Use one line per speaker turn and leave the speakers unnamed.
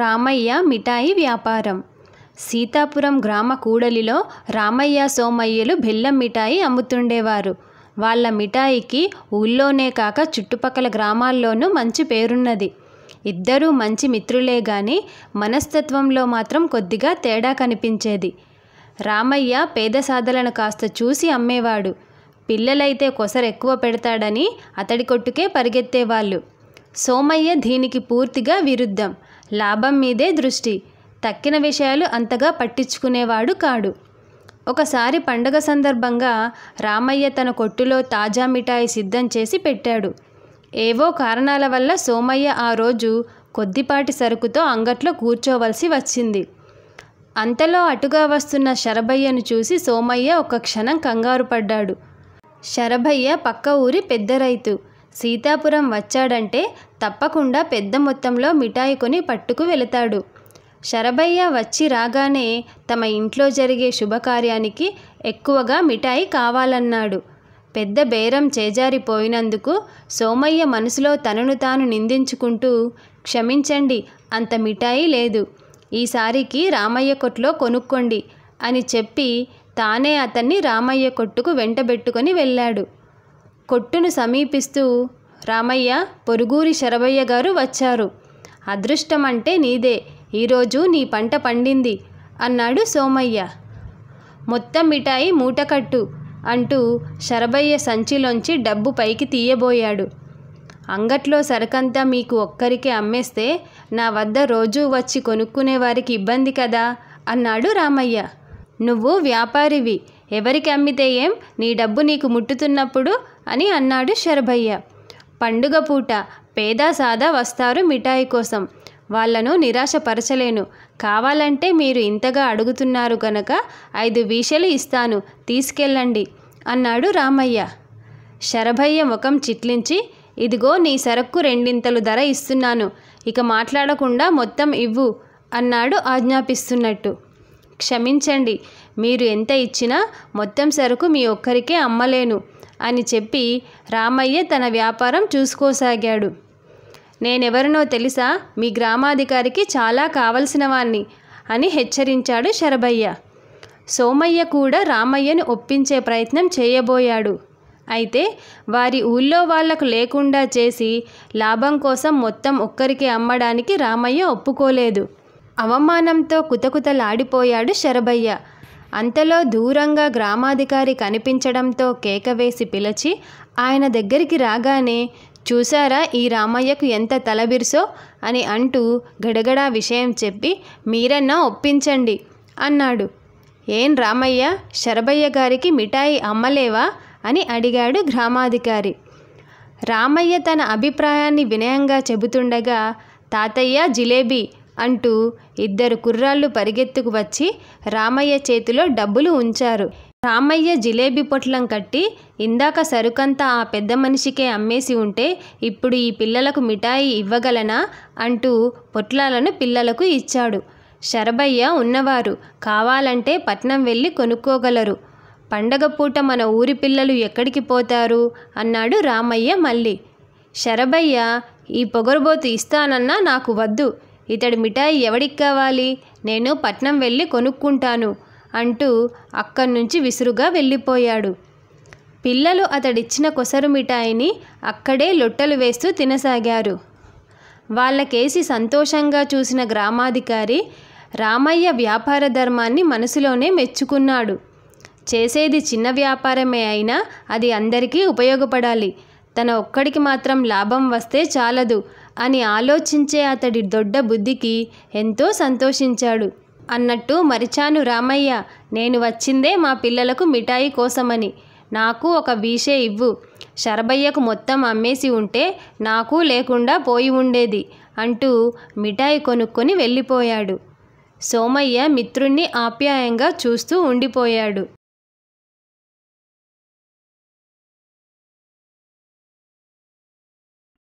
రామయ్య మిఠాయి వ్యాపారం సీతాపురం గ్రామ కూడలిలో రామయ్య సోమయ్యలు బెల్లం మిఠాయి అమ్ముతుండేవారు వాళ్ళ మిఠాయికి ఊళ్ళోనే కాక చుట్టుపక్కల గ్రామాల్లోనూ మంచి పేరున్నది ఇద్దరూ మంచి మిత్రులే గాని మనస్తత్వంలో మాత్రం కొద్దిగా తేడా కనిపించేది రామయ్య పేద సాధలను కాస్త చూసి అమ్మేవాడు పిల్లలైతే కొసరెక్కువ పెడతాడని అతడి కొట్టుకే పరిగెత్తేవాళ్ళు సోమయ్య దీనికి పూర్తిగా విరుద్ధం లాభం మీదే దృష్టి తక్కిన విషయాలు అంతగా పట్టించుకునేవాడు కాడు ఒకసారి పండగ సందర్భంగా రామయ్య తన కొట్టులో తాజా మిఠాయి సిద్ధం చేసి పెట్టాడు ఏవో కారణాల వల్ల సోమయ్య ఆ రోజు కొద్దిపాటి సరుకుతో అంగట్లో కూర్చోవలసి వచ్చింది అంతలో అటుగా వస్తున్న శరభయ్యను చూసి సోమయ్య ఒక క్షణం కంగారు పడ్డాడు శరభయ్య పక్క ఊరి పెద్ద రైతు సీతాపురం వచ్చాడంటే తప్పకుండా పెద్ద మొత్తంలో మిఠాయి కొని పట్టుకు వెళతాడు శరభయ్య వచ్చి రాగానే తమ ఇంట్లో జరిగే శుభకార్యానికి ఎక్కువగా మిఠాయి కావాలన్నాడు పెద్ద బేరం చేజారిపోయినందుకు సోమయ్య మనసులో తనను తాను నిందించుకుంటూ క్షమించండి అంత మిఠాయి లేదు ఈసారికి రామయ్య కొట్లో కొనుక్కోండి అని చెప్పి తానే అతన్ని రామయ్య కొట్టుకు వెంటబెట్టుకొని వెళ్ళాడు కొట్టును సమీపిస్తూ రామయ్య పొరుగూరి శరభయ్య గారు వచ్చారు అదృష్టం అంటే నీదే ఈరోజు నీ పంట పండింది అన్నాడు సోమయ్య మొత్తం మిఠాయి మూటకట్టు అంటూ శరభయ్య సంచిలోంచి డబ్బు పైకి తీయబోయాడు అంగట్లో సరకంతా మీకు ఒక్కరికే అమ్మేస్తే నా వద్ద రోజూ వచ్చి కొనుక్కునే వారికి ఇబ్బంది కదా అన్నాడు రామయ్య నువ్వు వ్యాపారివి ఎవరికి అమ్మితే ఏం నీ డబ్బు నీకు ముట్టుతున్నప్పుడు అని అన్నాడు శరభయ్య పండుగ పూట పేద సాదా వస్తారు మిఠాయి కోసం వాళ్లను నిరాశపరచలేను కావాలంటే మీరు ఇంతగా అడుగుతున్నారు గనక ఐదు వీషలు ఇస్తాను తీసుకెళ్ళండి అన్నాడు రామయ్య శరభయ్య ముఖం చిట్లించి ఇదిగో నీ సరుకు రెండింతలు ధర ఇస్తున్నాను ఇక మాట్లాడకుండా మొత్తం ఇవ్వు అన్నాడు ఆజ్ఞాపిస్తున్నట్టు క్షమించండి మీరు ఎంత ఇచ్చినా మొత్తం సరుకు మీ ఒక్కరికే అమ్మలేను అని చెప్పి రామయ్య తన వ్యాపారం చూసుకోసాగాడు నేనెవరినో తెలుసా మీ గ్రామాధికారికి చాలా కావలసిన వాణ్ణి అని హెచ్చరించాడు శరభయ్య సోమయ్య కూడా రామయ్యను ఒప్పించే ప్రయత్నం చేయబోయాడు అయితే వారి ఊళ్ళో వాళ్లకు లేకుండా చేసి లాభం కోసం మొత్తం ఒక్కరికి అమ్మడానికి రామయ్య ఒప్పుకోలేదు అవమానంతో కుతకుతలాడిపోయాడు శరభయ్య అంతలో దూరంగా గ్రామాధికారి కనిపించడంతో కేకవేసి పిలిచి ఆయన దగ్గరికి రాగానే చూసారా ఈ రామయ్యకు ఎంత తలబిరుసో అని అంటూ గడగడా విషయం చెప్పి మీరన్నా ఒప్పించండి అన్నాడు ఏం రామయ్య శరభయ్య గారికి మిఠాయి అమ్మలేవా అని అడిగాడు గ్రామాధికారి రామయ్య తన అభిప్రాయాన్ని వినయంగా చెబుతుండగా తాతయ్య జిలేబీ అంటూ ఇద్దరు కుర్రాళ్ళు పరిగెత్తుకు వచ్చి రామయ్య చేతిలో డబ్బులు ఉంచారు రామయ్య జిలేబీ పొట్లం కట్టి ఇందాక సరుకంతా ఆ పెద్ద మనిషికే అమ్మేసి ఉంటే ఇప్పుడు ఈ పిల్లలకు మిఠాయి ఇవ్వగలనా అంటూ పొట్లాలను పిల్లలకు ఇచ్చాడు శరభయ్య ఉన్నవారు కావాలంటే పట్నం వెళ్ళి కొనుక్కోగలరు పండగ పూట మన ఊరి పిల్లలు ఎక్కడికి పోతారు అన్నాడు రామయ్య మళ్ళీ శరభయ్య ఈ పొగరుబోతు ఇస్తానన్నా నాకు వద్దు ఇతడి మిఠాయి ఎవడికి కావాలి నేను పట్నం వెళ్ళి కొనుక్కుంటాను అంటూ అక్కడి నుంచి విసురుగా వెళ్ళిపోయాడు పిల్లలు అతడిచ్చిన కొసరు మిఠాయిని అక్కడే లొట్టలు వేస్తూ తినసాగారు వాళ్ళకేసి సంతోషంగా చూసిన గ్రామాధికారి రామయ్య వ్యాపార ధర్మాన్ని మనసులోనే మెచ్చుకున్నాడు చేసేది చిన్న వ్యాపారమే అయినా అది అందరికీ ఉపయోగపడాలి తన ఒక్కడికి మాత్రం లాభం వస్తే చాలదు అని ఆలోచించే అతడి దొడ్డ బుద్ధికి ఎంతో సంతోషించాడు అన్నట్టు మరిచాను రామయ్య నేను వచ్చిందే మా పిల్లలకు మిఠాయి కోసమని నాకు ఒక వీషే ఇవ్వు శరభయ్యకు మొత్తం అమ్మేసి ఉంటే నాకు లేకుండా పోయి ఉండేది అంటూ మిఠాయి కొనుక్కొని వెళ్ళిపోయాడు సోమయ్య మిత్రుణ్ణి ఆప్యాయంగా చూస్తూ ఉండిపోయాడు